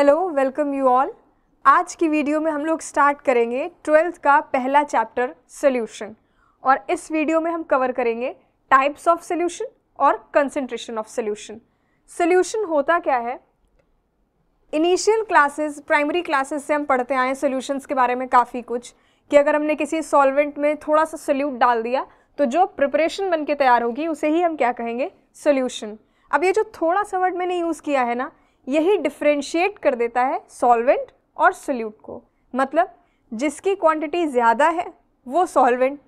Hello welcome you all आज की video में हम लोग स्टार्ट करेंगे ट्वेल्थ का पहला चैप्टर सोल्यूशन और इस वीडियो में हम कवर करेंगे टाइप्स ऑफ सोल्यूशन और कंसनट्रेशन ऑफ सोल्यूशन सोल्यूशन होता क्या है इनिशियल क्लासेस प्राइमरी क्लासेस से हम पढ़ते आए सोल्यूशन के बारे में काफ़ी कुछ कि अगर हमने किसी सॉल्वेंट में थोड़ा सा सोल्यूट डाल दिया तो जो प्रिपरेशन बन के तैयार होगी उसे ही हम क्या कहेंगे सोल्यूशन अब ये जो थोड़ा सा वर्ड मैंने यूज़ किया है ना यही डिफ्रेंशिएट कर देता है सॉल्वेंट और सोल्यूट को मतलब जिसकी क्वांटिटी ज़्यादा है वो सॉल्वेंट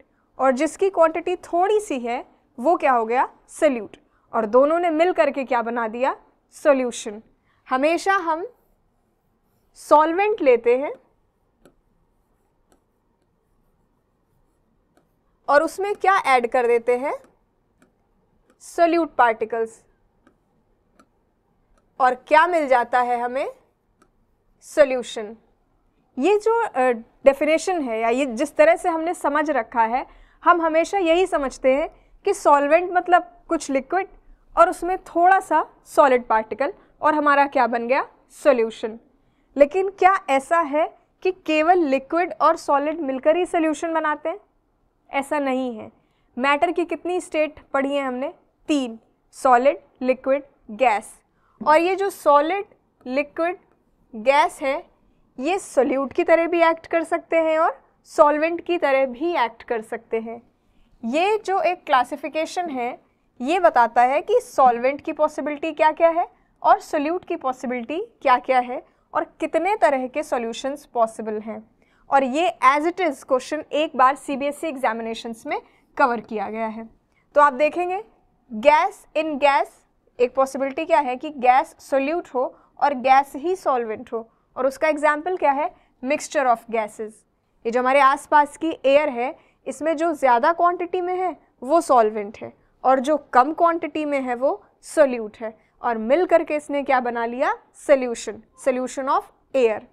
और जिसकी क्वांटिटी थोड़ी सी है वो क्या हो गया सल्यूट और दोनों ने मिल करके क्या बना दिया सोल्यूशन हमेशा हम सॉल्वेंट लेते हैं और उसमें क्या ऐड कर देते हैं सोल्यूट पार्टिकल्स और क्या मिल जाता है हमें सॉल्यूशन ये जो डेफिनेशन uh, है या ये जिस तरह से हमने समझ रखा है हम हमेशा यही समझते हैं कि सॉल्वेंट मतलब कुछ लिक्विड और उसमें थोड़ा सा सॉलिड पार्टिकल और हमारा क्या बन गया सॉल्यूशन लेकिन क्या ऐसा है कि केवल लिक्विड और सॉलिड मिलकर ही सॉल्यूशन बनाते हैं ऐसा नहीं है मैटर की कितनी स्टेट पढ़ी है हमने तीन सॉलिड लिक्विड गैस और ये जो सॉलिड लिक्विड गैस है ये सोल्यूट की तरह भी एक्ट कर सकते हैं और सॉल्वेंट की तरह भी एक्ट कर सकते हैं ये जो एक क्लासिफिकेशन है ये बताता है कि सॉल्वेंट की पॉसिबिलिटी क्या क्या है और सोल्यूट की पॉसिबिलिटी क्या क्या है और कितने तरह के सॉल्यूशंस पॉसिबल हैं और ये एज इट इज़ क्वेश्चन एक बार C B S E examinations में कवर किया गया है तो आप देखेंगे गैस इन गैस एक पॉसिबिलिटी क्या है कि गैस सोल्यूट हो और गैस ही सॉल्वेंट हो और उसका एग्जाम्पल क्या है मिक्सचर ऑफ गैसेस ये जो हमारे आसपास की एयर है इसमें जो ज़्यादा क्वांटिटी में है वो सॉल्वेंट है और जो कम क्वांटिटी में है वो सोल्यूट है और मिल करके इसने क्या बना लिया सल्यूशन सोल्यूशन ऑफ एयर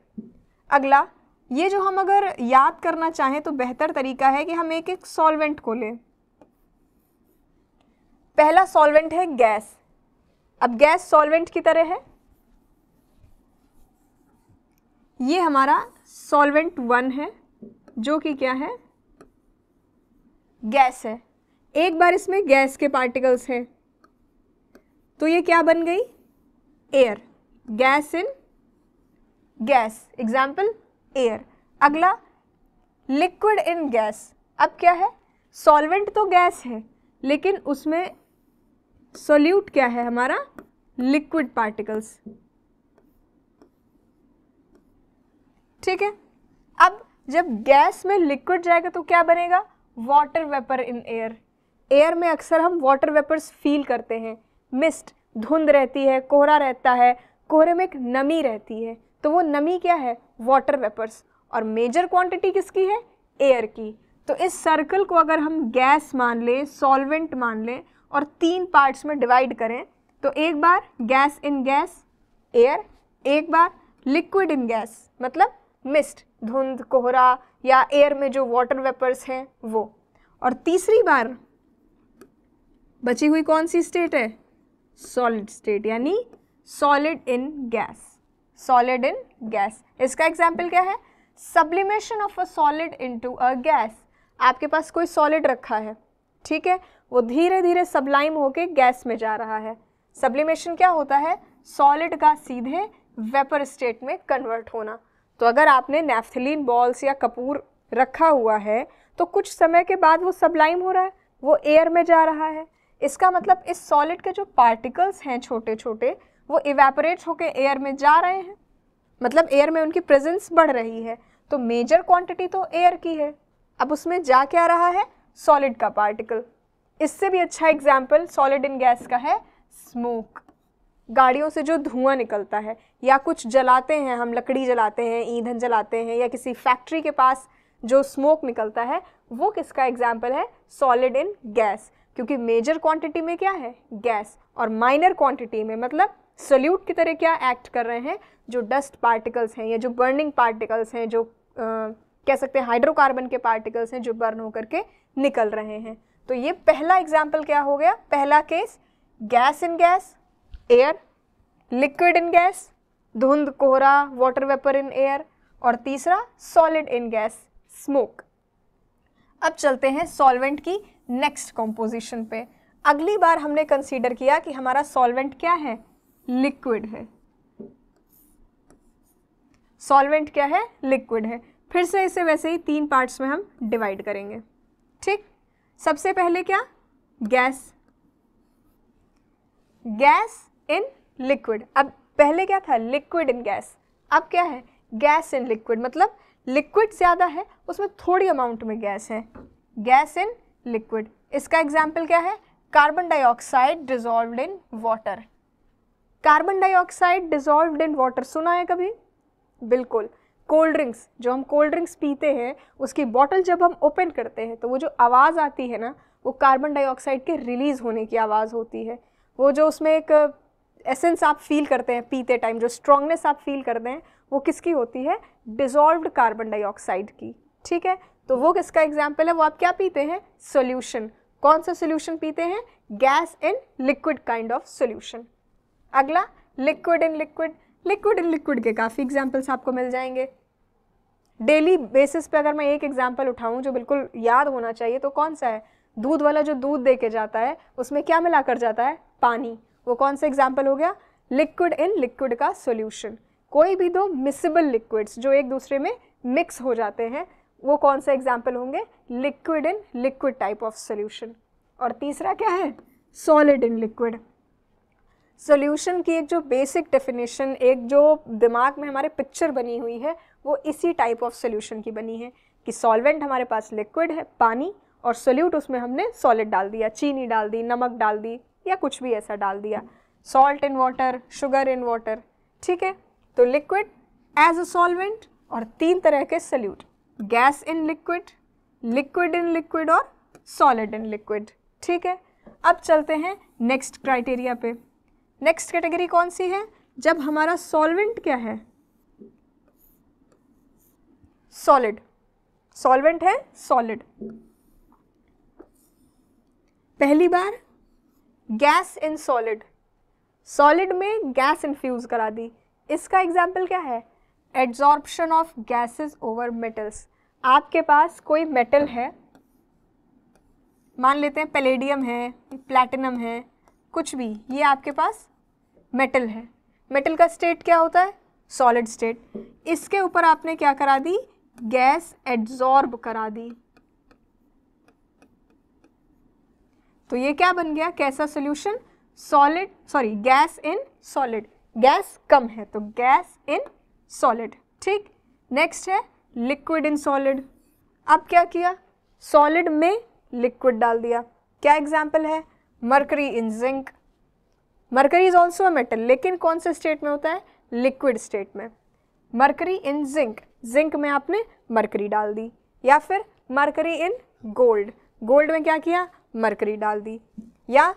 अगला ये जो हम अगर याद करना चाहें तो बेहतर तरीका है कि हम एक एक सॉल्वेंट को लें पहला सॉल्वेंट है गैस अब गैस सॉल्वेंट की तरह है ये हमारा सॉल्वेंट वन है जो कि क्या है गैस है एक बार इसमें गैस के पार्टिकल्स हैं तो ये क्या बन गई air gas in gas example air अगला लिक्विड इन गैस अब क्या है सॉल्वेंट तो गैस है लेकिन उसमें सोल्यूट क्या है हमारा लिक्विड पार्टिकल्स ठीक है अब जब गैस में लिक्विड जाएगा तो क्या बनेगा water vapour in air air में अक्सर हम वाटर वेपर्स फील करते हैं मिस्ट धुंध रहती है कोहरा रहता है कोहरे में एक नमी रहती है तो वो नमी क्या है वाटर वेपर्स और मेजर क्वांटिटी किसकी है एयर की तो इस सर्कल को अगर हम गैस मान लें सॉल्वेंट मान लें और तीन पार्ट्स में डिवाइड करें तो एक बार गैस इन गैस एयर एक बार लिक्विड इन गैस मतलब मिस्ट धुंध कोहरा या एयर में जो वाटर वेपर्स हैं वो और तीसरी बार बची हुई कौन सी स्टेट है सॉलिड स्टेट यानी solid in gas solid in gas इसका एग्जाम्पल क्या है sublimation of a solid into a gas आपके पास कोई सॉलिड रखा है ठीक है वो धीरे धीरे सबलाइम होके गैस में जा रहा है सब्लिमेशन क्या होता है सॉलिड का सीधे वेपर स्टेट में कन्वर्ट होना तो अगर आपने नेफ्थलीन बॉल्स या कपूर रखा हुआ है तो कुछ समय के बाद वो सबलाइम हो रहा है वो एयर में जा रहा है इसका मतलब इस सॉलिड के जो पार्टिकल्स हैं छोटे छोटे वो इवेपोरेट होकर एयर में जा रहे हैं मतलब एयर में उनकी प्रेजेंस बढ़ रही है तो मेजर क्वांटिटी तो एयर की है अब उसमें जा क्या रहा है सॉलिड का पार्टिकल इससे भी अच्छा एग्जाम्पल सॉलिड इन गैस का है स्मोक गाड़ियों से जो धुआं निकलता है या कुछ जलाते हैं हम लकड़ी जलाते हैं ईंधन जलाते हैं या किसी फैक्ट्री के पास जो स्मोक निकलता है वो किसका एग्जाम्पल है सॉलिड इन गैस क्योंकि मेजर क्वांटिटी में क्या है गैस और माइनर क्वांटिटी में मतलब सल्यूट की तरह क्या एक्ट कर रहे हैं जो डस्ट पार्टिकल्स हैं या जो बर्निंग पार्टिकल्स हैं जो आ, कह सकते हैं हाइड्रोकार्बन के पार्टिकल्स हैं जो बर्न होकर के निकल रहे हैं तो ये पहला एग्जाम्पल क्या हो गया पहला case gas in gas air liquid in gas धुंध कोहरा वाटर वेपर इन एयर और तीसरा सॉलिड इन गैस स्मोक अब चलते हैं सॉल्वेंट की नेक्स्ट कॉम्पोजिशन पे अगली बार हमने कंसीडर किया कि हमारा सॉल्वेंट क्या है लिक्विड है सॉल्वेंट क्या है लिक्विड है फिर से इसे वैसे ही तीन पार्ट्स में हम डिवाइड करेंगे ठीक सबसे पहले क्या गैस गैस इन लिक्विड अब पहले क्या था लिक्विड इन गैस अब क्या है गैस इन लिक्विड मतलब लिक्विड ज़्यादा है उसमें थोड़ी अमाउंट में गैस है गैस इन लिक्विड इसका एग्जाम्पल क्या है carbon dioxide dissolve in water carbon dioxide dissolve in water सुना है कभी बिल्कुल कोल्ड ड्रिंक्स जो हम कोल्ड ड्रिंक्स पीते हैं उसकी बॉटल जब हम ओपन करते हैं तो वो जो आवाज़ आती है ना वो कार्बन डाइऑक्साइड के रिलीज़ होने की आवाज़ होती है वो जो उसमें एक एसेंस आप फील करते हैं पीते टाइम जो स्ट्रांगनेस आप फील करते हैं वो किसकी होती है डिजॉल्व्ड कार्बन डाइऑक्साइड की ठीक है तो वो किसका एग्जाम्पल है वो आप क्या पीते हैं सोल्यूशन कौन सा सोल्यूशन पीते हैं gas in liquid kind of solution अगला liquid in liquid liquid in liquid के काफ़ी एग्जाम्पल्स आपको मिल जाएंगे डेली बेसिस पे अगर मैं एक एग्जाम्पल उठाऊँ जो बिल्कुल याद होना चाहिए तो कौन सा है दूध वाला जो दूध दे के जाता है उसमें क्या मिला कर जाता है पानी वो कौन सा एग्जाम्पल हो गया लिक्विड इन लिक्विड का सोल्यूशन कोई भी दो मिसिबल लिक्विड्स जो एक दूसरे में मिक्स हो जाते हैं वो कौन सा एग्जाम्पल होंगे liquid in liquid type of solution और तीसरा क्या है सॉलिड इन लिक्विड सोल्यूशन की एक जो बेसिक डेफिनेशन एक जो दिमाग में हमारे पिक्चर बनी हुई है वो इसी टाइप ऑफ सोल्यूशन की बनी है कि सॉल्वेंट हमारे पास लिक्विड है पानी और सोल्यूट उसमें हमने सॉलिड डाल दिया चीनी डाल दी नमक डाल दी या कुछ भी ऐसा डाल दिया salt in water sugar in water ठीक है तो लिक्विड एज अ सॉल्वेंट और तीन तरह के solute gas in liquid liquid in liquid और सॉलिड इन लिक्विड ठीक है अब चलते हैं नेक्स्ट क्राइटेरिया पे नेक्स्ट कैटेगरी कौन सी है जब हमारा सॉल्वेंट क्या है सॉलिड सॉल्वेंट है सॉलिड पहली बार गैस इन सॉलिड सॉलिड में गैस इन्फ्यूज करा दी इसका एग्जाम्पल क्या है adsorption of gases over metals आपके पास कोई मेटल है मान लेते हैं पैलेडियम है प्लैटिनम है कुछ भी ये आपके पास मेटल है मेटल का स्टेट क्या होता है सॉलिड स्टेट इसके ऊपर आपने क्या करा दी गैस एड्जॉर्ब करा दी तो ये क्या बन गया कैसा solution solid sorry gas in solid gas कम है तो गैस इन सॉलिड ठीक नेक्स्ट है लिक्विड इन सॉलिड अब क्या किया सॉलिड में लिक्विड डाल दिया क्या एग्जाम्पल है mercury in zinc mercury is also a metal लेकिन कौन से स्टेट में होता है लिक्विड स्टेट में मरकरी इन जिंक जिंक में आपने मरकरी डाल दी या फिर मरकरी इन गोल्ड गोल्ड में क्या किया मरकरी डाल दी या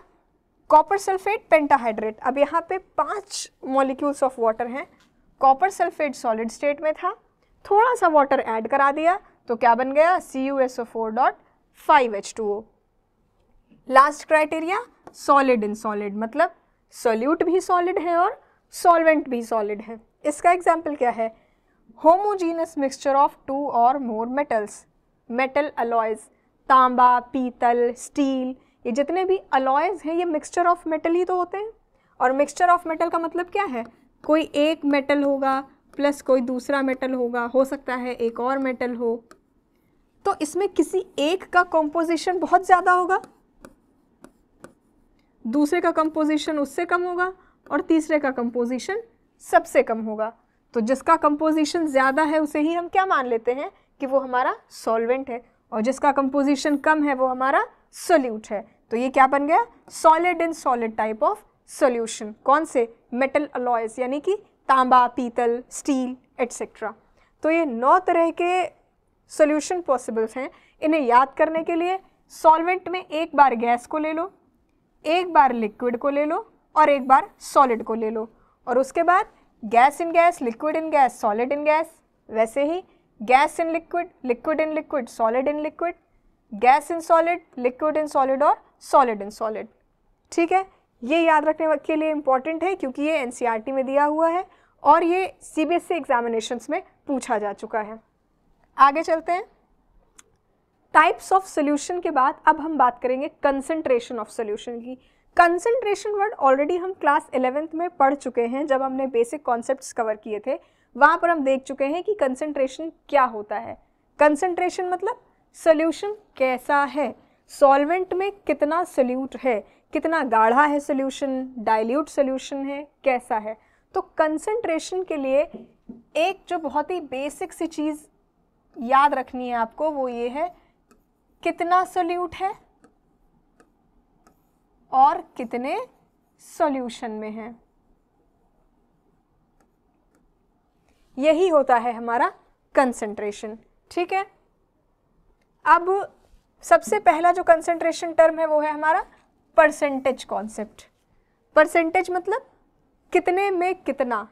कॉपर सल्फेट पेंटाहाइड्रेट अब यहाँ पे पांच मॉलिक्यूल्स ऑफ वाटर हैं कॉपर सल्फेट सॉलिड स्टेट में था थोड़ा सा वाटर ऐड करा दिया तो क्या बन गया C U S O four dot five H two O last criteria solid in solid मतलब सॉल्यूट भी सॉलिड है और सॉल्वेंट भी सॉलिड है इसका एग्जाम्पल क्या है होमोजीनस मिक्सचर ऑफ टू और मोर मेटल्स मेटल अलॉयज़ तांबा पीतल स्टील ये जितने भी अलॉयज़ हैं ये मिक्सचर ऑफ मेटल ही तो होते हैं और मिक्सचर ऑफ मेटल का मतलब क्या है कोई एक मेटल होगा प्लस कोई दूसरा मेटल होगा हो सकता है एक और मेटल हो तो इसमें किसी एक का कंपोजिशन बहुत ज़्यादा होगा दूसरे का कंपोजिशन उससे कम होगा और तीसरे का कंपोजिशन सबसे कम होगा तो जिसका कंपोजिशन ज़्यादा है उसे ही हम क्या मान लेते हैं कि वो हमारा सॉल्वेंट है और जिसका कंपोजिशन कम है वो हमारा सोल्यूट है तो ये क्या बन गया solid in solid type of solution कौन से मेटल अलॉयस यानी कि तांबा पीतल स्टील एट्सेट्रा तो ये नौ तरह के सोल्यूशन पॉसिबल्स हैं इन्हें याद करने के लिए सॉल्वेंट में एक बार गैस को ले लो एक बार लिक्विड को ले लो और एक बार सॉलिड को ले लो और उसके बाद gas in gas liquid in gas solid in gas वैसे ही gas in liquid liquid in liquid solid in liquid gas in solid liquid in solid और सॉलिड इन सॉलिड ठीक है ये याद रखने के लिए इंपॉर्टेंट है क्योंकि ये एन e में दिया हुआ है और ये सी बी एस ई में पूछा जा चुका है आगे चलते हैं टाइप्स ऑफ सोल्यूशन के बाद अब हम बात करेंगे कंसनट्रेशन ऑफ सोल्यूशन की कंसंट्रेशन वर्ड ऑलरेडी हम क्लास इलेवेंथ में पढ़ चुके हैं जब हमने बेसिक कॉन्सेप्ट्स कवर किए थे वहाँ पर हम देख चुके हैं कि कंसंट्रेशन क्या होता है कंसंट्रेशन मतलब सोल्यूशन कैसा है सॉल्वेंट में कितना सोल्यूट है कितना गाढ़ा है सोल्यूशन डाइल्यूट सोल्यूशन है कैसा है तो कंसनट्रेशन के लिए एक जो बहुत ही बेसिक सी चीज़ याद रखनी है आपको वो ये है कितना सोल्यूट है और कितने सॉल्यूशन में हैं यही होता है हमारा कंसंट्रेशन ठीक है अब सबसे पहला जो कंसंट्रेशन टर्म है वो है हमारा परसेंटेज कॉन्सेप्ट परसेंटेज मतलब कितने में कितना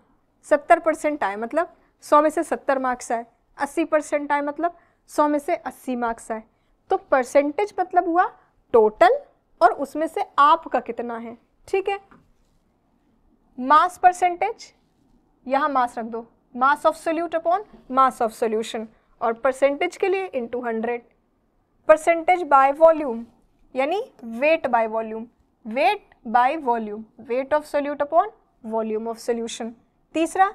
सत्तर परसेंट आए मतलब सौ में से सत्तर मार्क्स आए अस्सी परसेंट आए मतलब सौ में से अस्सी मार्क्स आए तो परसेंटेज मतलब हुआ टोटल और उसमें से आपका कितना है ठीक है मास परसेंटेज यहां मास रख दो mass of solute upon mass of solution और परसेंटेज के लिए into hundred percentage by volume यानी weight by volume weight by volume weight of solute upon volume of solution तीसरा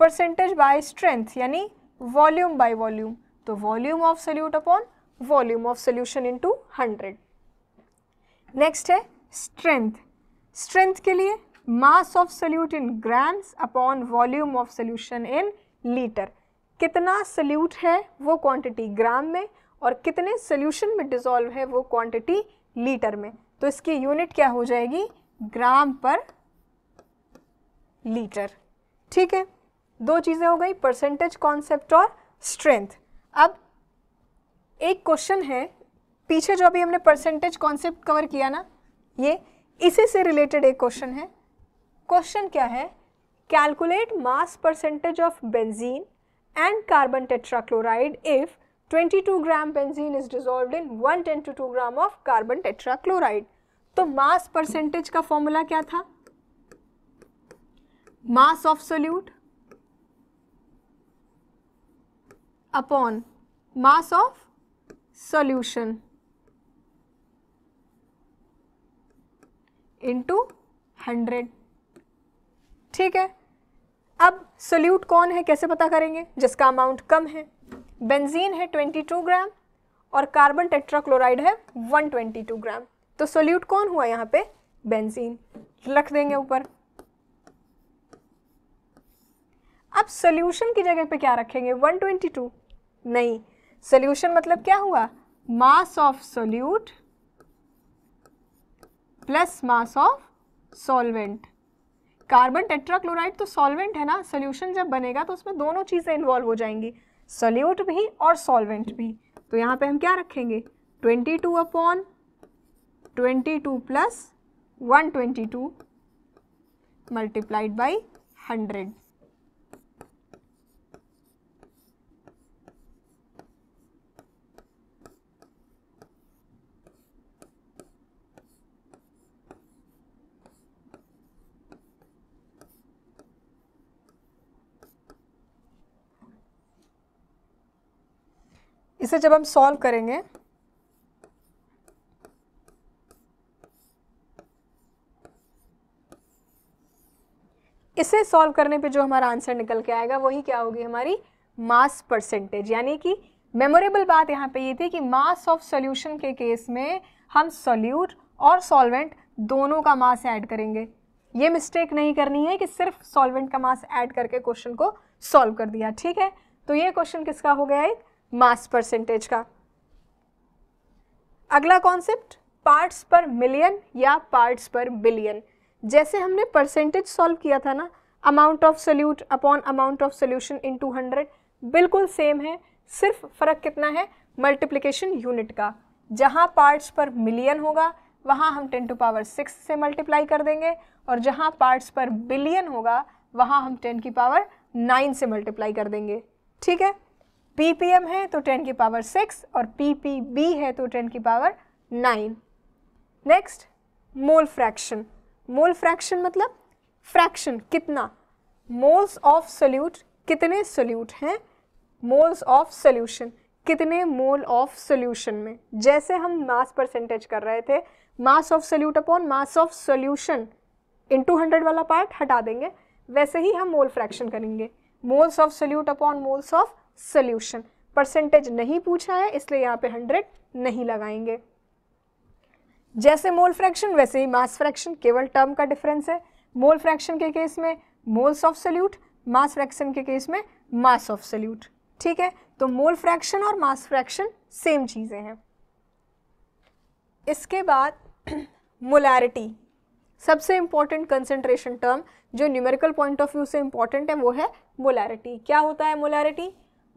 परसेंटेज बाय स्ट्रेंथ यानी volume by volume तो volume of solute upon volume of solution into hundred next है strength strength के लिए mass of solute in grams upon volume of solution in litre कितना salute है वो quantity ग्राम में और कितने सोल्यूशन में डिजोल्व है वो क्वांटिटी लीटर में तो इसकी यूनिट क्या हो जाएगी ग्राम पर लीटर ठीक है दो चीज़ें हो गई परसेंटेज कॉन्सेप्ट और स्ट्रेंथ अब एक क्वेश्चन है पीछे जो अभी हमने परसेंटेज कॉन्सेप्ट कवर किया ना ये इसी से रिलेटेड एक क्वेश्चन है क्वेश्चन क्या है calculate mass percentage of benzene and carbon tetrachloride if 22 gram benzene is dissolve in ten two two gram of carbon tetrachloride तो मास परसेंटेज का फॉर्मूला क्या था mass of solute upon mass of solution into hundred ठीक है अब solute कौन है कैसे पता करेंगे जिसका अमाउंट कम है बेंजीन है 22 ग्राम और कार्बन टेट्राक्लोराइड है 122 ग्राम तो सोल्यूट कौन हुआ यहाँ पे बेंजीन रख देंगे ऊपर अब सोल्यूशन की जगह पे क्या रखेंगे 122 नहीं सोल्यूशन मतलब क्या हुआ mass of solute plus mass of solvent carbon tetrachloride तो सॉल्वेंट है ना सोल्यूशन जब बनेगा तो उसमें दोनों चीज़ें इन्वॉल्व हो जाएंगी सल्यूट भी और सॉल्वेंट भी तो यहाँ पे हम क्या रखेंगे 22 upon 22 plus 122 multiplied by hundred इसे जब हम सॉल्व करेंगे इसे सॉल्व करने पे जो हमारा आंसर निकल के आएगा वही क्या होगी हमारी मास परसेंटेज यानी कि मेमोरेबल बात यहाँ पे ये थी कि मास ऑफ सॉल्यूशन के केस में हम सॉल्यूट और सॉल्वेंट दोनों का मास ऐड करेंगे ये मिस्टेक नहीं करनी है कि सिर्फ सॉल्वेंट का मास ऐड करके क्वेश्चन को सॉल्व कर दिया ठीक है तो ये क्वेश्चन किसका हो गया एक मास परसेंटेज का अगला कॉन्सेप्ट पार्ट्स पर मिलियन या पार्ट्स पर बिलियन जैसे हमने परसेंटेज सॉल्व किया था ना amount of solute upon amount of solution into hundred बिल्कुल सेम है सिर्फ फ़र्क कितना है मल्टीप्लिकेशन यूनिट का जहाँ पार्ट्स पर मिलियन होगा वहाँ हम टेन टू पावर सिक्स से मल्टीप्लाई कर देंगे और जहाँ पार्ट्स पर बिलियन होगा वहाँ हम टेन की पावर नाइन से मल्टीप्लाई कर देंगे ठीक है पीपीएम है तो 10 की पावर 6 और पीपीबी है तो 10 की power 9 next mole fraction mole fraction मतलब फ्रैक्शन कितना मोल्स ऑफ सोल्यूट कितने सोल्यूट हैं मोल्स ऑफ सोल्यूशन कितने मोल ऑफ सोल्यूशन में जैसे हम मास परसेंटेज कर रहे थे mass of solute upon mass of solution into hundred वाला पार्ट हटा देंगे वैसे ही हम मोल फ्रैक्शन करेंगे moles of solute upon moles of solution percentage नहीं पूछा है इसलिए यहाँ पे हंड्रेड नहीं लगाएंगे जैसे मोल फ्रैक्शन वैसे ही मास फ्रैक्शन केवल टर्म का डिफरेंस है मोल फ्रैक्शन के केस में moles of solute mass fraction के केस में मास ऑफ सल्यूट ठीक है तो मोल फ्रैक्शन और मास फ्रैक्शन सेम चीज़ें हैं इसके बाद मोलैरिटी सबसे इम्पॉर्टेंट कंसेंट्रेशन टर्म जो न्यूमेरिकल पॉइंट ऑफ व्यू से इम्पॉर्टेंट है वो है मोलैरिटी क्या होता है molarity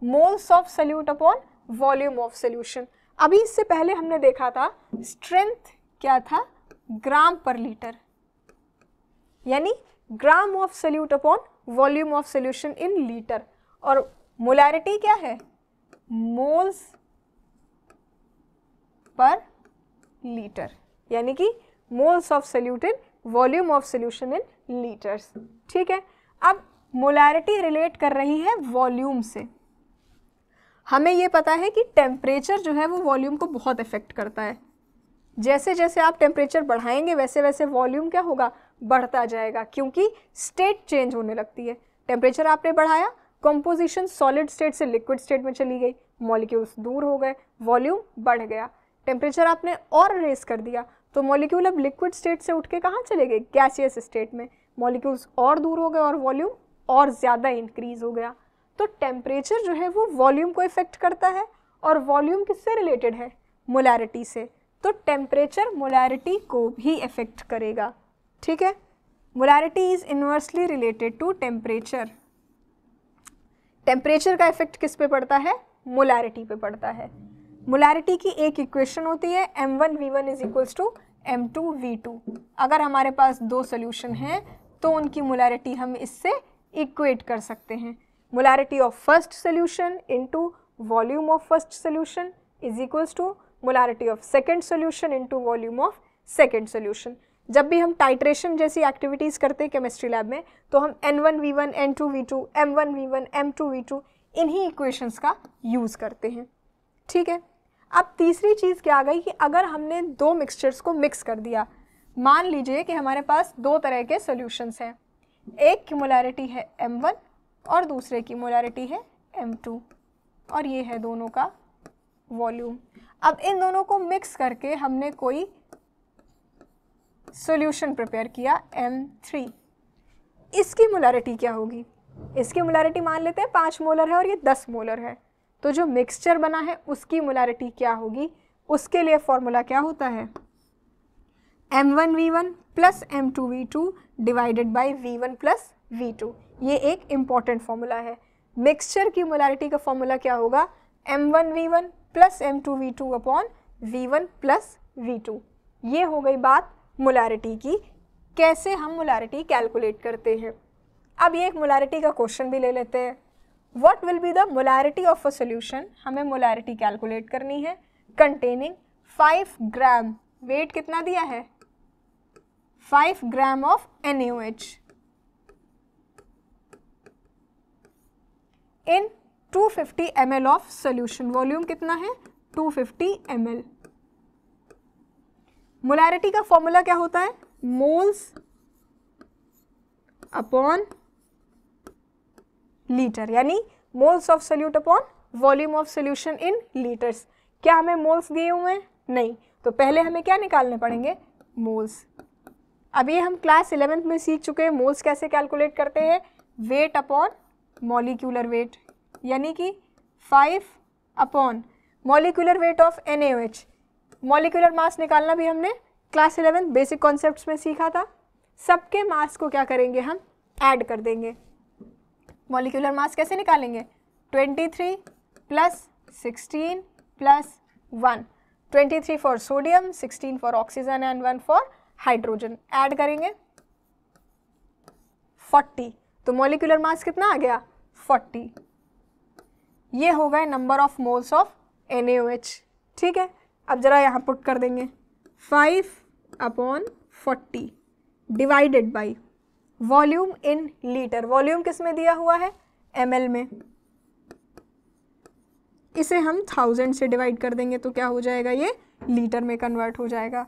moles of solute upon volume of solution अभी इससे पहले हमने देखा था स्ट्रेंथ क्या था ग्राम पर लीटर यानी gram of solute upon volume of solution in litre और मोलैरिटी क्या है मोल्स पर लीटर यानी कि moles of solute in volume of solution in litres ठीक है अब मोलैरिटी रिलेट कर रही है वॉल्यूम से हमें ये पता है कि टेम्परेचर जो है वो वॉल्यूम को बहुत इफ़ेक्ट करता है जैसे जैसे आप टेम्परेचर बढ़ाएंगे वैसे वैसे वॉल्यूम क्या होगा बढ़ता जाएगा क्योंकि स्टेट चेंज होने लगती है टेम्परेचर आपने बढ़ाया कंपोजिशन सॉलिड स्टेट से लिक्विड स्टेट में चली गई मॉलिक्यूल्स दूर हो गए वॉल्यूम बढ़ गया टेम्परेचर आपने और रेस कर दिया तो मॉलिक्यूल अब लिक्विड स्टेट से उठ के कहाँ चले गए गैसियस स्टेट में मॉलिक्यूल्स और दूर हो गए और वॉल्यूम और ज़्यादा इंक्रीज़ हो गया तो टेम्परेचर जो है वो वॉल्यूम को इफ़ेक्ट करता है और वॉल्यूम किससे रिलेटेड है मोलैरिटी से तो टेम्परेचर मोलैरिटी को भी इफ़ेक्ट करेगा ठीक है molarity is inversely related to temperature temperature का इफ़ेक्ट किस पे पड़ता है मोलैरिटी पे पड़ता है मोलैरिटी की एक इक्वेशन होती है M one V one is equals to M two V two अगर हमारे पास दो सोल्यूशन हैं तो उनकी मोलैरिटी हम इससे इक्वेट कर सकते हैं molarity of first solution into volume of first solution is equals to molarity of second solution into volume of second solution. जब भी हम टाइट्रेशन जैसी एक्टिविटीज़ करते हैं केमिस्ट्री लैब में तो हम N1 V1, N2 V2, M1 V1, M2 V2 इन्हीं इक्वेशंस का यूज़ करते हैं ठीक है अब तीसरी चीज़ क्या आ गई कि अगर हमने दो मिक्सचर्स को मिक्स कर दिया मान लीजिए कि हमारे पास दो तरह के सोल्यूशंस हैं एक की मोलैरिटी है M1 और दूसरे की मोलारिटी है M2 और ये है दोनों का वॉल्यूम अब इन दोनों को मिक्स करके हमने कोई सॉल्यूशन प्रिपेयर किया M3 इसकी मोलारिटी क्या होगी इसकी मोलारिटी मान लेते हैं पाँच मोलर है और ये दस मोलर है तो जो मिक्सचर बना है उसकी मोलारिटी क्या होगी उसके लिए फॉर्मूला क्या होता है M one V one plus M two V two divided by V one plus V two ये एक इम्पॉर्टेंट फॉर्मूला है मिक्सचर की मोलारिटी का फॉर्मूला क्या होगा M one V one plus M two V two upon V one plus V two ये हो गई बात मोलारिटी की कैसे हम मोलारिटी कैलकुलेट करते हैं अब ये एक मोलारिटी का क्वेश्चन भी ले लेते हैं what will be the molarity of a solution हमें मोलारिटी कैलकुलेट करनी है कंटेनिंग फाइव ग्राम वेट कितना दिया है five gram of N in 250 fifty M L of solution volume कितना है 250 फिफ्टी एम एल मोलैरिटी का फॉर्मूला क्या होता है मोल्स अपॉन लीटर यानी moles of solute upon volume of solution in litres क्या हमें मोल्स दिए हुए हैं नहीं तो पहले हमें क्या निकालने पड़ेंगे मोल्स अभी हम क्लास इलेवेंथ में सीख चुके हैं मोल्स कैसे कैलकुलेट करते हैं वेट अपॉन मॉलिक्यूलर वेट यानी कि five upon molecular weight of N molecular mass निकालना भी हमने क्लास इलेवन बेसिक कॉन्सेप्ट्स में सीखा था सबके मास को क्या करेंगे हम ऐड कर देंगे मॉलिक्यूलर मास कैसे निकालेंगे 23 प्लस 16 प्लस 1 23 for sodium 16 for oxygen and 1 for hydrogen add करेंगे 40 तो मोलिकुलर मास कितना आ गया 40 ये हो गए number of moles of N ठीक है अब ज़रा यहाँ पुट कर देंगे five upon forty divided by volume in litre volume किस में दिया हुआ है एम में इसे हम थाउजेंड से डिवाइड कर देंगे तो क्या हो जाएगा ये लीटर में कन्वर्ट हो जाएगा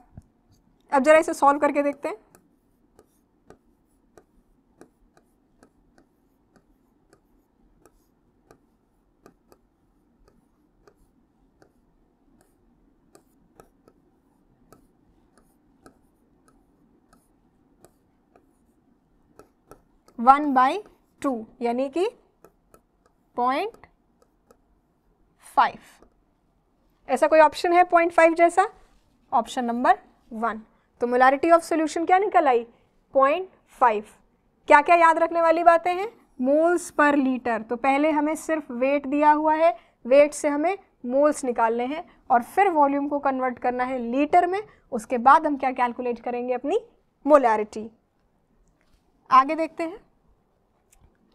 अब ज़रा इसे सॉल्व करके देखते हैं वन बाई टू यानी कि पॉइंट फाइव ऐसा कोई ऑप्शन है पॉइंट फाइव जैसा ऑप्शन नंबर वन तो मोलारिटी ऑफ सोल्यूशन क्या निकल आई पॉइंट फाइव क्या क्या याद रखने वाली बातें हैं मोल्स पर लीटर तो पहले हमें सिर्फ वेट दिया हुआ है वेट से हमें मोल्स निकालने हैं और फिर वॉल्यूम को कन्वर्ट करना है लीटर में उसके बाद हम क्या कैलकुलेट करेंगे अपनी मोलारिटी आगे देखते हैं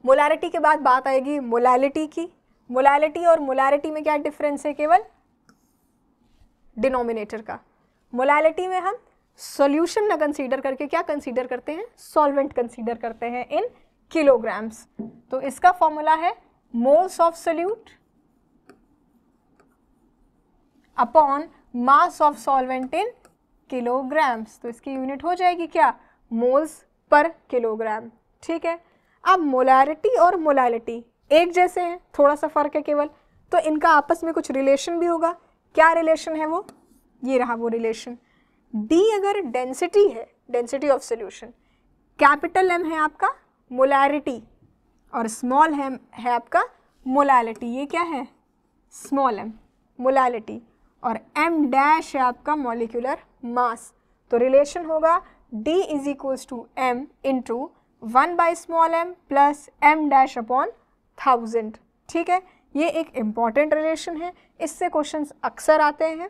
मोलैरिटी के बाद बात आएगी मोलैलिटी की मोलैलिटी और मोलैरिटी में क्या डिफरेंस है केवल डिनोमिनेटर का मोलैलिटी में हम सॉल्यूशन ना कंसीडर करके क्या कंसीडर करते हैं सॉल्वेंट कंसीडर करते हैं इन किलोग्राम्स तो इसका फॉर्मूला है moles of solute upon mass of solvent in kilograms तो इसकी यूनिट हो जाएगी क्या मोल्स पर किलोग्राम ठीक है अब मोलारिटी और मोलालिटी एक जैसे हैं थोड़ा सा फ़र्क है केवल तो इनका आपस में कुछ रिलेशन भी होगा क्या रिलेशन है वो ये रहा वो रिलेशन डी अगर डेंसिटी है density of solution capital M है आपका मोलारिटी और स्मॉल एम है आपका मोलालिटी ये क्या है स्मॉल एम मोलालिटी और एम डैश है आपका मोलिकुलर मास तो रिलेशन होगा d is equals to M into one by small m plus M dash upon thousand ठीक है ये एक इम्पॉर्टेंट रिलेशन है इससे क्वेश्चंस अक्सर आते हैं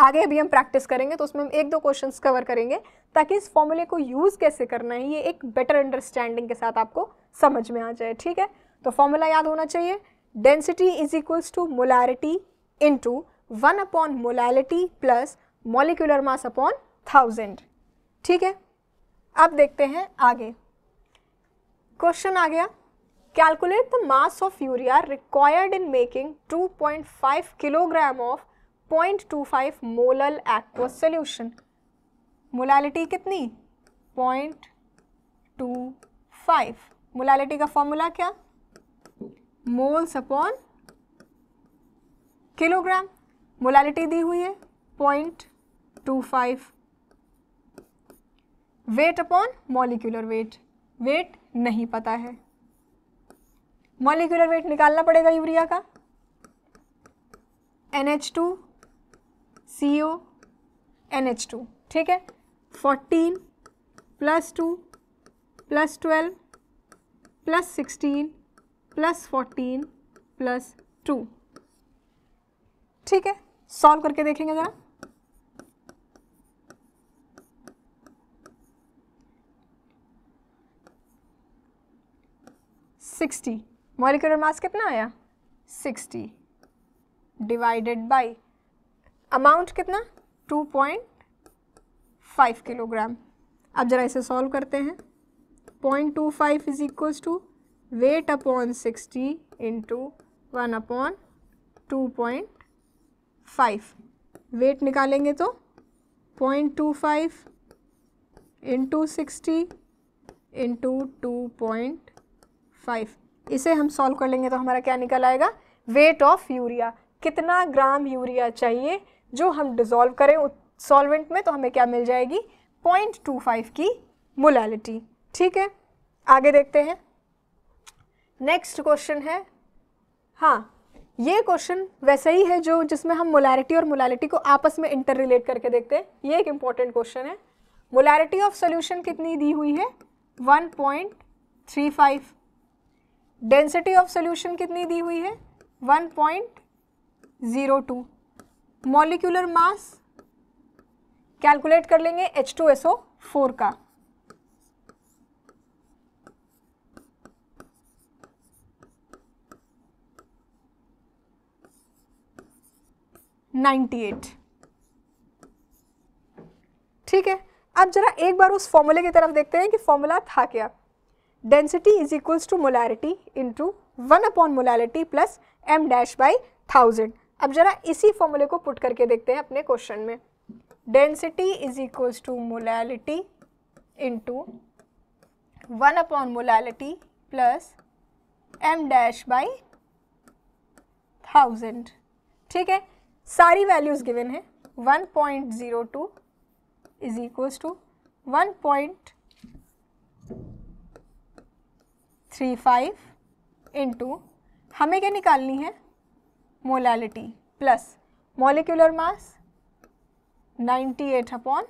आगे भी हम प्रैक्टिस करेंगे तो उसमें हम एक दो क्वेश्चंस कवर करेंगे ताकि इस फॉर्मूले को यूज़ कैसे करना है ये एक बेटर अंडरस्टैंडिंग के साथ आपको समझ में आ जाए ठीक है तो फॉर्मूला याद होना चाहिए density is equals to molarity into one upon molality plus molecular mass upon thousand ठीक है अब देखते हैं आगे क्वेश्चन आ गया calculate the mass of urea required in making 2.5 kilogram of 0.25 molal aqua solution molality कितनी 0.25 मोलालिटी का फॉर्मूला क्या मोल्स अपॉन किलोग्राम मोलालिटी दी हुई है 0.25 weight upon molecular weight weight नहीं पता है मॉलिकुलर वेट निकालना पड़ेगा यूरिया का NH2 CO two C O N H two ठीक है fourteen plus two plus twelve plus sixteen plus fourteen plus two ठीक है सॉल्व करके देखेंगे ज़रा सिक्सटी मॉलिकुलर मास कितना आया सिक्सटी डिवाइडेड बाई अमाउंट कितना टू पॉइंट फाइव किलोग्राम अब ज़रा इसे सॉल्व करते हैं point two five is equals to weight upon sixty into one upon two point five weight निकालेंगे तो point two five into sixty into two point five इसे हम सॉल्व कर लेंगे तो हमारा क्या निकल आएगा वेट ऑफ यूरिया कितना ग्राम यूरिया चाहिए जो हम डिज़ोल्व करें सॉल्वेंट में तो हमें क्या मिल जाएगी पॉइंट टू फाइव की मोलालिटी ठीक है आगे देखते हैं नेक्स्ट क्वेश्चन है हाँ ये क्वेश्चन वैसे ही है जो जिसमें हम मोलैरिटी और मोलैलिटी को आपस में इंटर रिलेट करके देखते हैं ये एक इम्पॉर्टेंट क्वेश्चन है मोलैरिटी ऑफ सोल्यूशन कितनी दी हुई है 1.35 डेंसिटी ऑफ सोल्यूशन कितनी दी हुई है 1.02 मॉलिक्यूलर मास कैलकुलेट कर लेंगे H2SO4 का नाइन्टी एट ठीक है अब जरा एक बार उस फॉर्मूले की तरफ देखते हैं कि फॉर्मूला था क्या density is equals to molarity into 1 upon molarity plus m dash by 1000 अब जरा इसी फॉर्मूले को पुट करके देखते हैं अपने क्वेश्चन में density is equals to molality into one upon molality plus M dash by thousand ठीक है सारी वैल्यूज़ गिवन है one point zero two is equals to one point three five into हमें क्या निकालनी है molality plus molecular mass ninety eight upon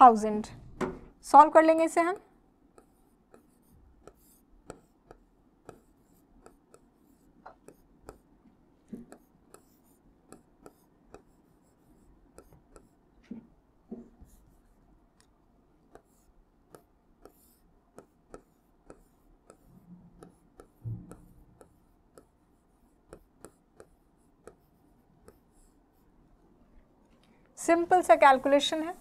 thousand solve कर लेंगे इसे हम सिंपल सा कैलकुलेशन है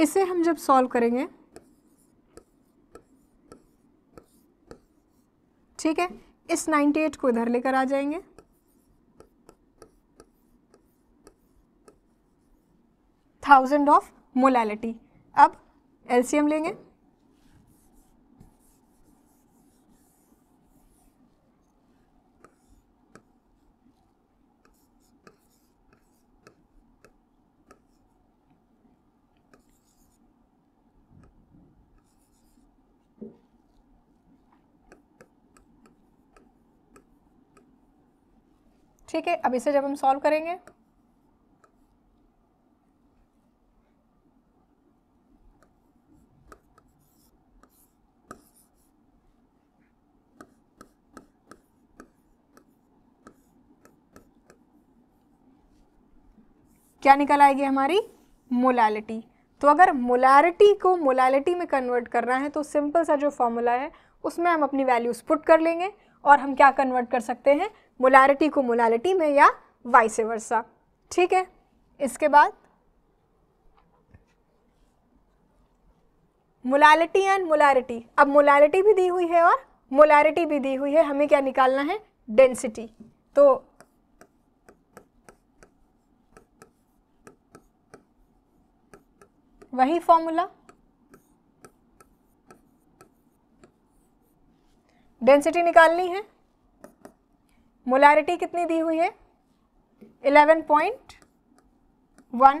इसे हम जब सॉल्व करेंगे ठीक है इस 98 को इधर लेकर आ जाएंगे थाउजेंड ऑफ मोलैलिटी अब एलसीएम लेंगे ठीक है अब इसे जब हम सॉल्व करेंगे क्या निकल आएगी हमारी मोलालिटी तो अगर मोलारिटी को मोलालिटी में कन्वर्ट करना है तो सिंपल सा जो फॉर्मूला है उसमें हम अपनी वैल्यूज़ पुट कर लेंगे और हम क्या कन्वर्ट कर सकते हैं मोलारिटी को मोलारिटी में या वाइस वर्सा ठीक है इसके बाद मोलालिटी एंड मोलारिटी अब मोलारिटी भी दी हुई है और मोलारिटी भी दी हुई है हमें क्या निकालना है डेंसिटी तो वही फॉर्मूला डेंसिटी निकालनी है मोलैरिटी कितनी दी हुई है 11.12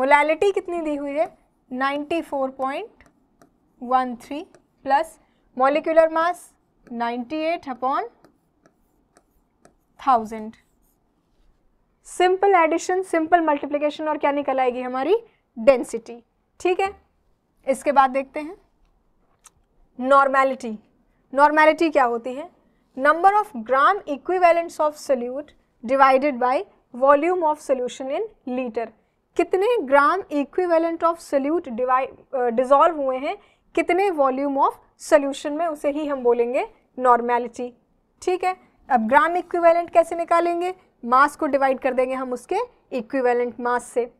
मोलैलिटी कितनी दी हुई है 94.13 plus molecular mass 98 upon thousand simple addition simple multiplication और क्या निकल आएगी हमारी डेंसिटी ठीक है इसके बाद देखते हैं नॉर्मैलिटी नॉर्मैलिटी क्या होती है number of gram equivalents of solute divided by volume of solution in litre कितने gram equivalent of solute dissolve हुए हैं कितने वॉल्यूम ऑफ सोल्यूशन में उसे ही हम बोलेंगे नॉर्मैलिटी ठीक है अब ग्राम इक्विवेलेंट कैसे निकालेंगे मास को डिवाइड कर देंगे हम उसके इक्विवेलेंट मास से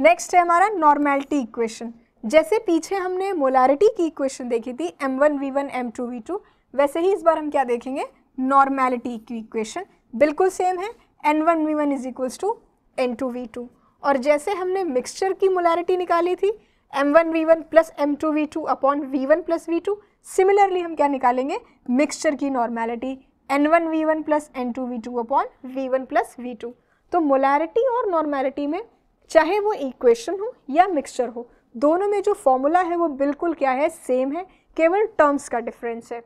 नेक्स्ट है हमारा नॉर्मैलिटी इक्वेशन जैसे पीछे हमने मोलारिटी की इक्वेशन देखी थी M one V one M two V two वैसे ही इस बार हम क्या देखेंगे नॉर्मैलिटी की इक्वेशन बिल्कुल सेम है N one V one is equals to N two V two और जैसे हमने मिक्सचर की मोलारिटी निकाली थी M one V one plus M two V two upon V one plus V two similarly हम क्या निकालेंगे मिक्सचर की normality N one V one plus N two V two upon V one plus V two तो molarity और normality में चाहे वो equation हो या मिक्सचर हो दोनों में जो फॉर्मूला है वो बिल्कुल क्या है सेम है केवल टर्म्स का डिफरेंस है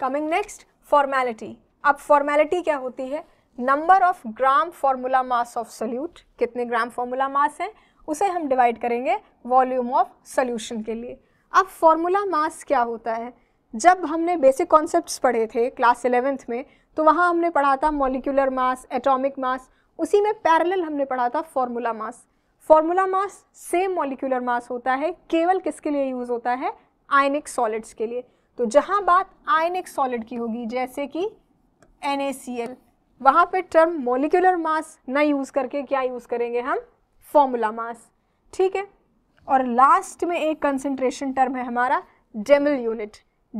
कमिंग नेक्स्ट फॉर्मेलिटी अब फॉर्मेलिटी क्या होती है number of gram formula mass of solute कितने ग्राम फॉर्मूला मास है उसे हम डिवाइड करेंगे वॉल्यूम ऑफ सोल्यूशन के लिए अब फॉर्मूला मास क्या होता है जब हमने बेसिक कॉन्सेप्ट्स पढ़े थे क्लास इलेवेंथ में तो वहाँ हमने पढ़ा था मॉलिकुलर मास एटॉमिक मास उसी में पैरेलल हमने पढ़ा था formula mass formula mass same molecular mass होता है केवल किसके लिए यूज़ होता है आयनिक सॉलिड्स के लिए तो जहाँ बात आयनिक सॉलिड की होगी जैसे कि एन वहाँ पे टर्म मोलिकुलर मास ना यूज़ करके क्या यूज़ करेंगे हम फॉर्मूला मास ठीक है और लास्ट में एक कंसेंट्रेशन टर्म है हमारा डेमल यूनिट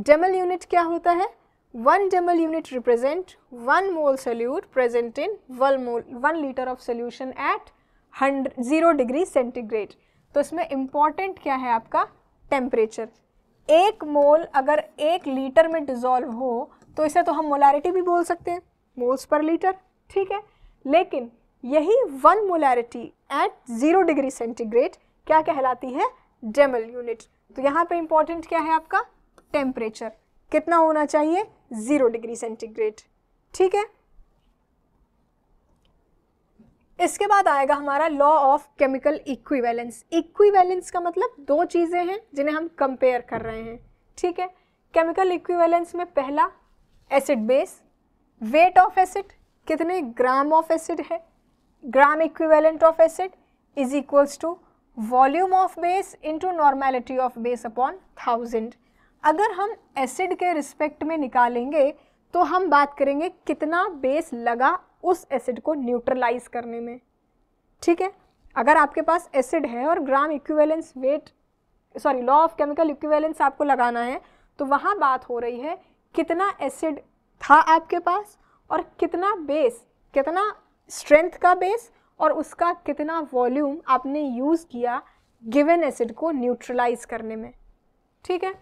डेमल यूनिट क्या होता है one demal unit represent one mole solute present in one mole one litre of solution at hundred zero degree centigrade तो इसमें इम्पॉर्टेंट क्या है आपका टेम्परेचर एक मोल अगर एक लीटर में डिज़ोल्व हो तो इसे तो हम मोलारिटी भी बोल सकते हैं मोल्स पर लीटर ठीक है लेकिन यही one molarity at zero degree centigrade क्या कहलाती है डेमल यूनिट तो यहाँ पे इम्पॉर्टेंट क्या है आपका टेम्परेचर कितना होना चाहिए ज़ीरो डिग्री सेंटीग्रेड ठीक है इसके बाद आएगा हमारा law of chemical equivalence equivalence का मतलब दो चीज़ें हैं जिन्हें हम कंपेयर कर रहे हैं ठीक है केमिकल इक्विवेलेंस में पहला acid base weight of acid कितने ग्राम ऑफ एसिड है gram equivalent of acid is equals to volume of base into normality of base upon thousand अगर हम एसिड के रिस्पेक्ट में निकालेंगे तो हम बात करेंगे कितना बेस लगा उस एसिड को न्यूट्रलाइज करने में ठीक है अगर आपके पास एसिड है और gram equivalence weight sorry law of chemical equivalence आपको लगाना है तो वहाँ बात हो रही है कितना एसिड था आपके पास और कितना बेस कितना स्ट्रेंथ का बेस और उसका कितना वॉल्यूम आपने यूज़ किया गिवन एसिड को न्यूट्रलाइज करने में ठीक है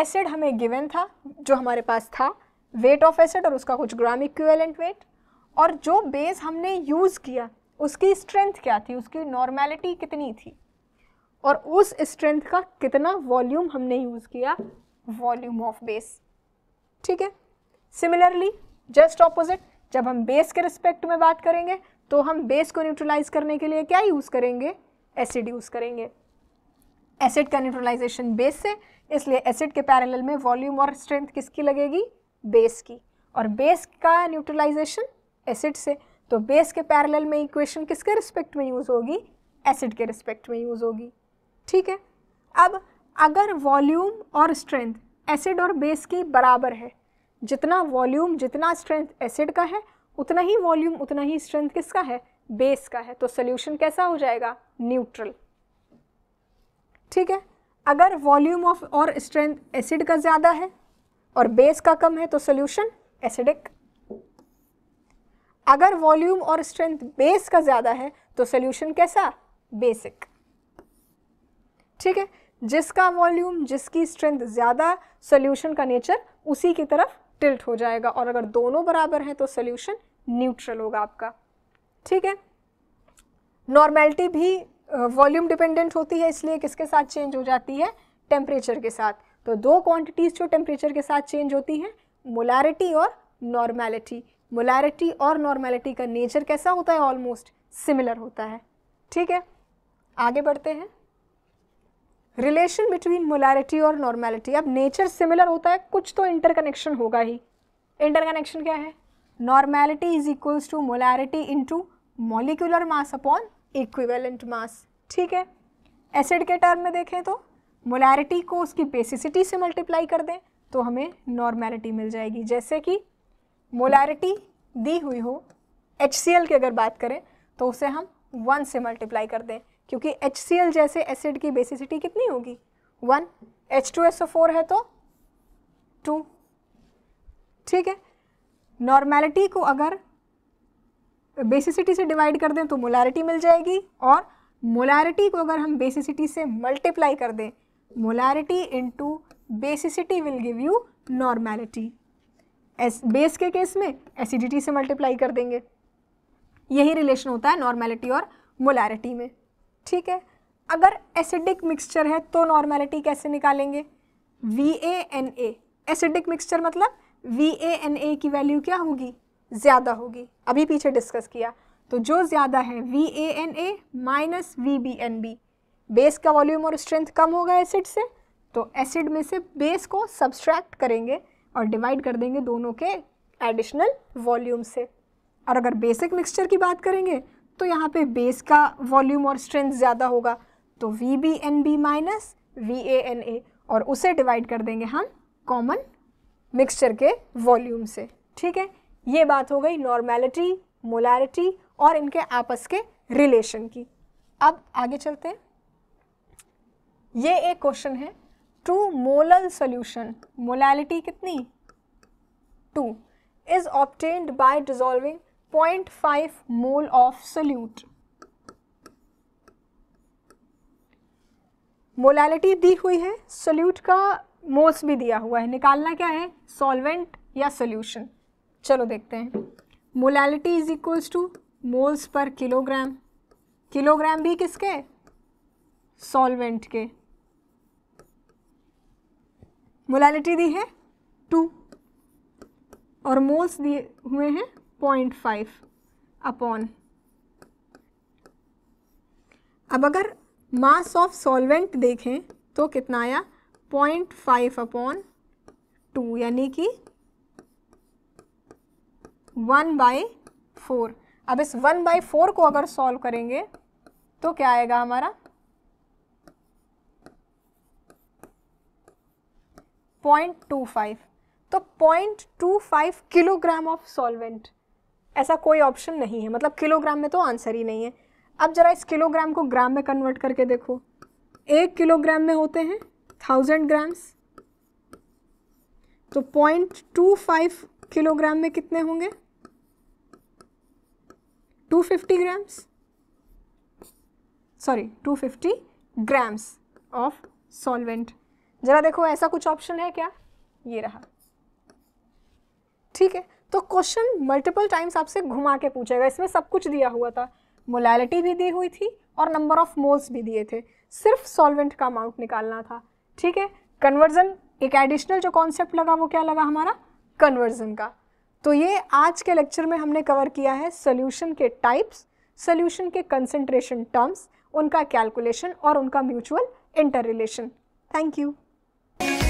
एसिड हमें गिवन था जो हमारे पास था वेट ऑफ एसिड और उसका कुछ ग्राम इक्विवेलेंट वेट और जो बेस हमने यूज़ किया उसकी स्ट्रेंथ क्या थी उसकी नॉर्मेलिटी कितनी थी और उस स्ट्रेंथ का कितना वॉल्यूम हमने यूज़ किया वॉल्यूम ऑफ बेस ठीक है सिमिलरली जस्ट ऑपोजिट जब हम बेस के रिस्पेक्ट में बात करेंगे तो हम बेस को न्यूट्रलाइज करने के लिए क्या यूज़ करेंगे एसिड यूज़ करेंगे एसिड का न्यूट्रलाइजेशन बेस से इसलिए एसिड के पैरेलल में वॉल्यूम और स्ट्रेंथ किसकी लगेगी बेस की और बेस का न्यूट्रलाइजेशन एसिड से तो बेस के पैरेलल में इक्वेशन किसके रिस्पेक्ट में यूज़ होगी एसिड के रिस्पेक्ट में यूज़ होगी ठीक है अब अगर वॉल्यूम और स्ट्रेंथ एसिड और बेस की बराबर है जितना वॉल्यूम जितना स्ट्रेंथ एसिड का है उतना ही वॉल्यूम उतना ही स्ट्रेंथ किसका है बेस का है तो सोल्यूशन कैसा हो जाएगा न्यूट्रल ठीक है अगर वॉल्यूम ऑफ और स्ट्रेंथ एसिड का ज़्यादा है और बेस का कम है तो सोल्यूशन एसिडिक अगर वॉल्यूम और स्ट्रेंथ बेस का ज़्यादा है तो सोल्यूशन कैसा बेसिक ठीक है जिसका वॉल्यूम जिसकी स्ट्रेंथ ज़्यादा सोल्यूशन का नेचर उसी की तरफ टिल्ट हो जाएगा और अगर दोनों बराबर हैं तो सोल्यूशन न्यूट्रल होगा आपका ठीक है नॉर्मेलिटी भी वॉल्यूम डिपेंडेंट होती है इसलिए किसके साथ चेंज हो जाती है टेम्परेचर के साथ तो दो क्वांटिटीज़ जो टेम्परेचर के साथ चेंज होती हैं मोलारिटी और नॉर्मेलिटी मोलैरिटी और नॉर्मेलिटी का नेचर कैसा होता है ऑलमोस्ट सिमिलर होता है ठीक है आगे बढ़ते हैं रिलेशन बिटवीन मोलैरिटी और नॉर्मेलिटी अब नेचर सिमिलर होता है कुछ तो इंटरकनेक्शन होगा ही इंटरकनेक्शन क्या है normality is equals to molarity to molecular mass upon equivalent mass ठीक है एसिड के टर्म में देखें तो मोलैरिटी को उसकी बेसिसिटी से मल्टीप्लाई कर दें तो हमें नॉर्मेलिटी मिल जाएगी जैसे कि मोलारिटी दी हुई हो एच की अगर बात करें तो उसे हम वन से मल्टीप्लाई कर दें क्योंकि एच जैसे एसिड की बेसिसिटी कितनी होगी one H two S O four है तो टू ठीक है नॉर्मैलिटी को अगर बेसिसिटी से डिवाइड कर दें तो मोलारिटी मिल जाएगी और मोलारिटी को अगर हम बेसिसिटी से मल्टीप्लाई कर दें molarity to basicity will give you normality as base के केस में एसिडिटी से मल्टीप्लाई कर देंगे यही रिलेशन होता है नॉर्मेलिटी और मोलैरिटी में ठीक है अगर एसिडिक मिक्सचर है तो नॉर्मेलिटी कैसे निकालेंगे V A N A acidic mixture मतलब वी ए एन ए की वैल्यू क्या होगी ज़्यादा होगी अभी पीछे डिस्कस किया तो जो ज़्यादा है V A N A minus V B N B base का वॉल्यूम और स्ट्रेंथ कम होगा एसिड से तो एसिड में से बेस को सब्सट्रैक्ट करेंगे और डिवाइड कर देंगे दोनों के एडिशनल वॉल्यूम से और अगर बेसिक मिक्सचर की बात करेंगे तो यहाँ पे बेस का वॉल्यूम और स्ट्रेंथ ज़्यादा होगा तो V B N B minus V A N A और उसे डिवाइड कर देंगे हम कॉमन मिक्सचर के वॉल्यूम से ठीक है ये बात हो गई नॉर्मेलिटी मोलारिटी और इनके आपस के रिलेशन की अब आगे चलते हैं ये एक क्वेश्चन है टू मोलल सोल्यूशन मोलैलिटी कितनी two is obtained by dissolving 0.5 mole of solute molality दी हुई है सोल्यूट का मोल्स भी दिया हुआ है निकालना क्या है सॉल्वेंट या सोल्यूशन चलो देखते हैं molality is equals to moles पर किलोग्राम किलोग्राम भी किसके सॉल्वेंट के मोलालिटी दी है टू और मोल्स दिए हुए हैं पॉइंट फाइव अपॉन अब अगर मास ऑफ सॉल्वेंट देखें तो कितना आया पॉइंट फाइव अपॉन टू यानी कि वन बाई फोर अब इस वन बाई फोर को अगर सॉल्व करेंगे तो क्या आएगा हमारा 0.25 तो 0.25 किलोग्राम ऑफ सॉल्वेंट ऐसा कोई ऑप्शन नहीं है मतलब किलोग्राम में तो आंसर ही नहीं है अब ज़रा इस किलोग्राम को ग्राम में कन्वर्ट करके देखो एक किलोग्राम में होते हैं थाउजेंड ग्राम्स तो पॉइंट टू फाइव किलोग्राम में कितने होंगे two fifty grams sorry two fifty grams of solvent ज़रा देखो ऐसा कुछ ऑप्शन है क्या ये रहा ठीक है तो क्वेश्चन मल्टीपल टाइम्स आपसे घुमा के पूछेगा इसमें सब कुछ दिया हुआ था मोलैलिटी भी दी हुई थी और नंबर ऑफ मोल्स भी दिए थे सिर्फ सॉल्वेंट का अमाउंट निकालना था ठीक है कन्वर्जन एक एडिशनल जो कॉन्सेप्ट लगा वो क्या लगा हमारा कन्वर्जन का तो ये आज के लेक्चर में हमने कवर किया है सोल्यूशन के टाइप्स सोल्यूशन के कंसेंट्रेशन टर्म्स उनका कैलकुलेशन और उनका mutual interrelation thank you Bye.